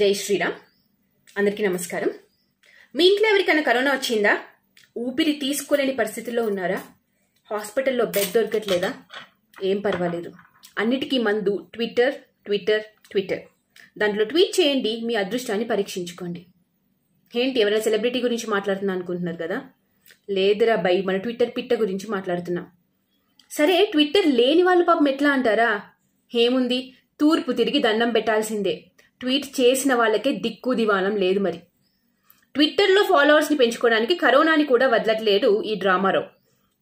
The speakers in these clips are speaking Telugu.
జై శ్రీరామ్ అందరికీ నమస్కారం మీ ఇంట్లో ఎవరికైనా కరోనా వచ్చిందా ఊపిరి తీసుకోలేని పరిస్థితుల్లో ఉన్నారా హాస్పిటల్లో బెడ్ దొరకట్లేదా ఏం పర్వాలేదు అన్నిటికీ మందు ట్విట్టర్ ట్విట్టర్ ట్విట్టర్ దాంట్లో ట్వీట్ చేయండి మీ అదృష్టాన్ని పరీక్షించుకోండి ఏంటి ఎవరైనా సెలబ్రిటీ గురించి మాట్లాడుతున్నా అనుకుంటున్నారు కదా లేదురా బై మన ట్విట్టర్ పిట్ట గురించి మాట్లాడుతున్నాం సరే ట్విట్టర్ లేని వాళ్ళు పాపం ఎట్లా అంటారా ఏముంది తూర్పు తిరిగి దండం పెట్టాల్సిందే ట్వీట్ చేసిన వాళ్ళకే దిక్కు దివానం లేదు మరి ట్విట్టర్లో ఫాలోవర్స్ని పెంచుకోవడానికి కరోనాని కూడా వదలట్లేదు ఈ డ్రామాలో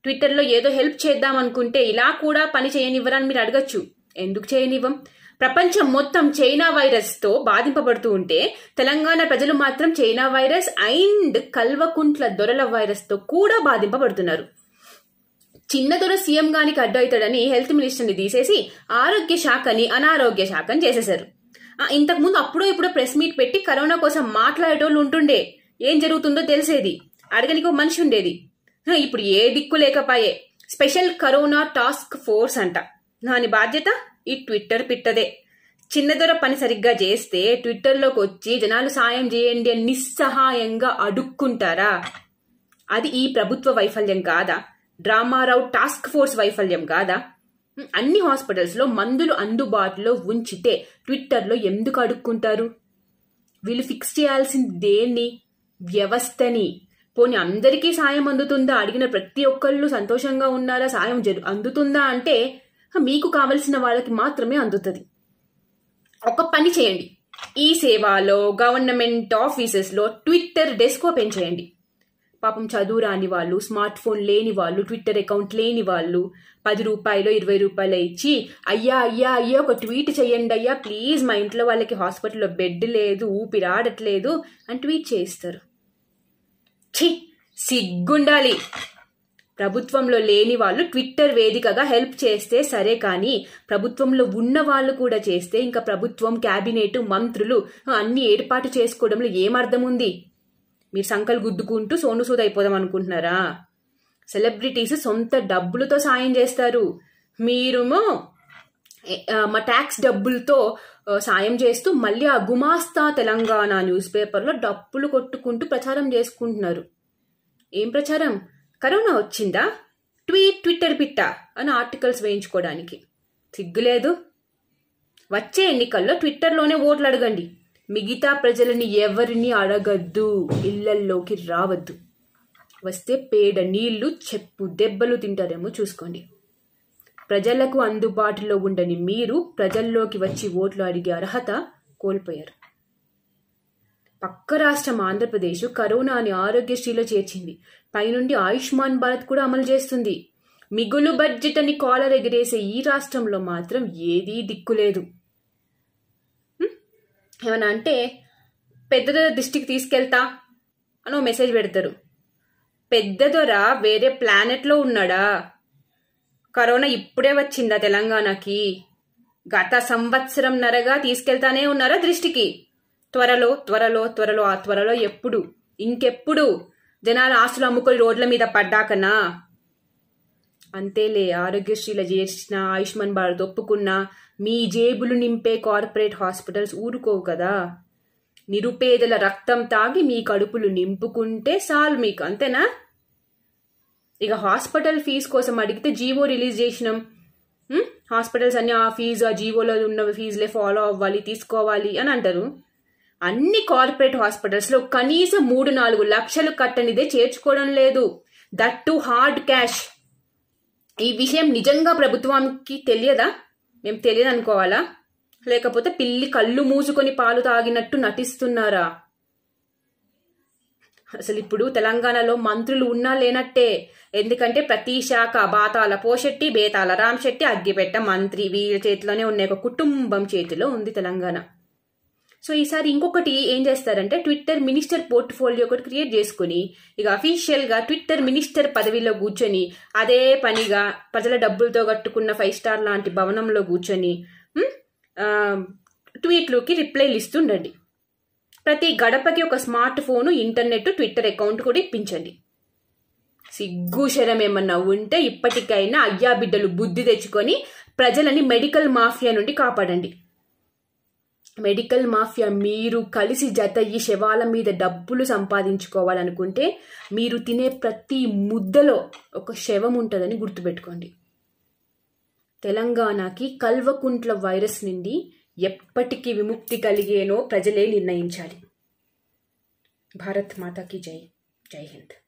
ట్విట్టర్లో ఏదో హెల్ప్ చేద్దాం అనుకుంటే ఇలా కూడా పని చేయనివ్వరని మీరు అడగచ్చు ఎందుకు చేయనివ్వం ప్రపంచం మొత్తం చైనా వైరస్తో బాధింపబడుతూ ఉంటే తెలంగాణ ప్రజలు మాత్రం చైనా వైరస్ అండ్ కల్వకుంట్ల దొరల వైరస్తో కూడా బాధింపబడుతున్నారు చిన్నదొర సీఎం గానికి అవుతాడని హెల్త్ మినిస్టర్ని తీసేసి ఆరోగ్య శాఖని అనారోగ్య శాఖని చేసేశారు ఇంతకుముందు అప్పుడో ఇప్పుడో ప్రెస్ మీట్ పెట్టి కరోనా కోసం మాట్లాడేటోళ్ళు ఉంటుండే ఏం జరుగుతుందో తెలిసేది అడగనికి మనిషి ఉండేది ఇప్పుడు ఏ దిక్కు లేకపాయే స్పెషల్ కరోనా టాస్క్ ఫోర్స్ అంట దాని బాధ్యత ఈ ట్విట్టర్ పిట్టదే చిన్నదొర పని సరిగ్గా చేస్తే ట్విట్టర్లోకి వచ్చి జనాలు సాయం చేయండి అని నిస్సహాయంగా అడుక్కుంటారా అది ఈ ప్రభుత్వ వైఫల్యం కాదా డ్రామారావు టాస్క్ ఫోర్స్ వైఫల్యం కాదా అన్ని హాస్పిటల్స్లో మందులు అందుబాటులో ఉంచితే ట్విట్టర్లో ఎందుకు అడుక్కుంటారు వీళ్ళు ఫిక్స్ చేయాల్సింది దేన్ని వ్యవస్థని పోనీ అందరికీ సాయం అందుతుందా అడిగిన ప్రతి ఒక్కళ్ళు సంతోషంగా ఉన్నారా సాయం జరు అందుతుందా అంటే మీకు కావలసిన వాళ్ళకి మాత్రమే అందుతుంది ఒక పని చేయండి ఈ సేవాలో గవర్నమెంట్ ఆఫీసెస్లో ట్విట్టర్ డెస్క్ ఓపెన్ చేయండి పాపం చదువు రాని వాళ్ళు స్మార్ట్ ఫోన్ లేని వాళ్ళు ట్విట్టర్ అకౌంట్ లేని వాళ్ళు పది రూపాయలు ఇరవై రూపాయలు ఇచ్చి అయ్యా అయ్యా అయ్యా ఒక ట్వీట్ చేయండి అయ్యా ప్లీజ్ మా ఇంట్లో వాళ్ళకి హాస్పిటల్లో బెడ్ లేదు ఊపిరాడట్లేదు అని ట్వీట్ చేయిస్తారు ఛీ సిగ్గుండాలి ప్రభుత్వంలో లేని వాళ్ళు ట్విట్టర్ వేదికగా హెల్ప్ చేస్తే సరే కానీ ప్రభుత్వంలో ఉన్న వాళ్ళు కూడా చేస్తే ఇంకా ప్రభుత్వం క్యాబినెట్ మంత్రులు అన్ని ఏర్పాటు చేసుకోవడంలో ఏమర్థం ఉంది మీరు సంకలు గుద్దుకుంటూ సోను సూద్ అయిపోదాం అనుకుంటున్నారా సెలబ్రిటీస్ సొంత డబ్బులతో సాయం చేస్తారు మీరు మా ట్యాక్స్ డబ్బులతో సాయం చేస్తూ మళ్ళీ ఆ గుమాస్తా తెలంగాణ న్యూస్ పేపర్లో డబ్బులు కొట్టుకుంటూ ప్రచారం చేసుకుంటున్నారు ఏం ప్రచారం కరోనా వచ్చిందా ట్వీట్ ట్విట్టర్ పిట్ట అని ఆర్టికల్స్ వేయించుకోవడానికి సిగ్గులేదు వచ్చే ఎన్నికల్లో ట్విట్టర్లోనే ఓట్లు అడగండి మిగతా ప్రజలని ఎవరిని అడగద్దు ఇళ్లల్లోకి రావద్దు వస్తే పేడ నీళ్లు చెప్పు దెబ్బలు తింటారేమో చూసుకోండి ప్రజలకు అందుబాటులో ఉండని మీరు ప్రజల్లోకి వచ్చి ఓట్లు అడిగే అర్హత కోల్పోయారు పక్క రాష్ట్రం ఆంధ్రప్రదేశ్ కరోనా అని ఆరోగ్యశ్రీలో చేర్చింది పైనుండి ఆయుష్మాన్ భారత్ కూడా అమలు చేస్తుంది మిగులు బడ్జెట్ అని కాలర్ ఎగిరేసే ఈ రాష్ట్రంలో మాత్రం ఏదీ దిక్కులేదు ఏమన్నా అంటే పెద్దదొర దృష్టికి తీసుకెళ్తా అని మెసేజ్ పెడతారు పెద్దదొర వేరే ప్లానెట్లో ఉన్నాడా కరోనా ఇప్పుడే వచ్చిందా తెలంగాణకి గత సంవత్సరం నరగా తీసుకెళ్తానే ఉన్నారా దృష్టికి త్వరలో త్వరలో త్వరలో ఆ త్వరలో ఎప్పుడు ఇంకెప్పుడు జనాలు ఆస్తులు అమ్ముకొని రోడ్ల మీద పడ్డాకనా అంతేలే ఆరోగ్యశ్రీల చేసిన ఆయుష్మాన్ భారత్ ఒప్పుకున్నా మీ జేబులు నింపే కార్పొరేట్ హాస్పిటల్స్ ఊరుకోవు కదా నిరుపేదల రక్తం తాగి మీ కడుపులు నింపుకుంటే సాల్ మీకు అంతేనా ఇక హాస్పిటల్ ఫీజు కోసం అడిగితే జీవో రిలీజ్ చేసినాం హాస్పిటల్స్ అన్ని ఆ ఫీజు ఆ జీవోలో ఉన్న ఫీజులే ఫాలో అవ్వాలి తీసుకోవాలి అని అంటారు అన్ని కార్పొరేట్ హాస్పిటల్స్లో కనీసం మూడు నాలుగు లక్షలు కట్టనిదే చేర్చుకోవడం లేదు దట్ టు హార్డ్ క్యాష్ ఈ విషయం నిజంగా ప్రభుత్వానికి తెలియదా మేము తెలియదు అనుకోవాలా లేకపోతే పిల్లి కళ్ళు మూసుకొని పాలు తాగినట్టు నటిస్తున్నారా అసలు ఇప్పుడు తెలంగాణలో మంత్రులు ఉన్నా లేనట్టే ఎందుకంటే ప్రతి శాఖ బాతాల పోషెట్టి బేతాల రామ్శెట్టి అగ్గిపెట్ట మంత్రి వీళ్ళ చేతిలోనే ఉన్న ఒక కుటుంబం చేతిలో ఉంది తెలంగాణ సో ఈసారి ఇంకొకటి ఏం చేస్తారంటే ట్విట్టర్ మినిస్టర్ పోర్ట్ఫోలియో ఒకటి క్రియేట్ చేసుకుని ఇక అఫీషియల్గా ట్విట్టర్ మినిస్టర్ పదవిలో కూర్చొని అదే పనిగా ప్రజల డబ్బులతో కట్టుకున్న ఫైవ్ స్టార్ లాంటి భవనంలో కూర్చొని ట్వీట్లోకి రిప్లైలు ఇస్తుండండి ప్రతి గడపకి ఒక smart phone internet Twitter account కూడా ఇప్పించండి సిగ్గు శరం ఏమన్నా ఉంటే ఇప్పటికైనా అయ్యా బిడ్డలు బుద్ధి తెచ్చుకొని ప్రజలని మెడికల్ మాఫియా నుండి కాపాడండి మెడికల్ మాఫియా మీరు కలిసి జత ఈ శవాల మీద డబ్బులు సంపాదించుకోవాలనుకుంటే మీరు తినే ప్రతి ముద్దలో ఒక శవం ఉంటుందని గుర్తుపెట్టుకోండి తెలంగాణకి కల్వకుంట్ల వైరస్ నుండి ఎప్పటికీ విముక్తి కలిగేనో ప్రజలే నిర్ణయించాలి భారత్ మాతాకి జై జై హింద్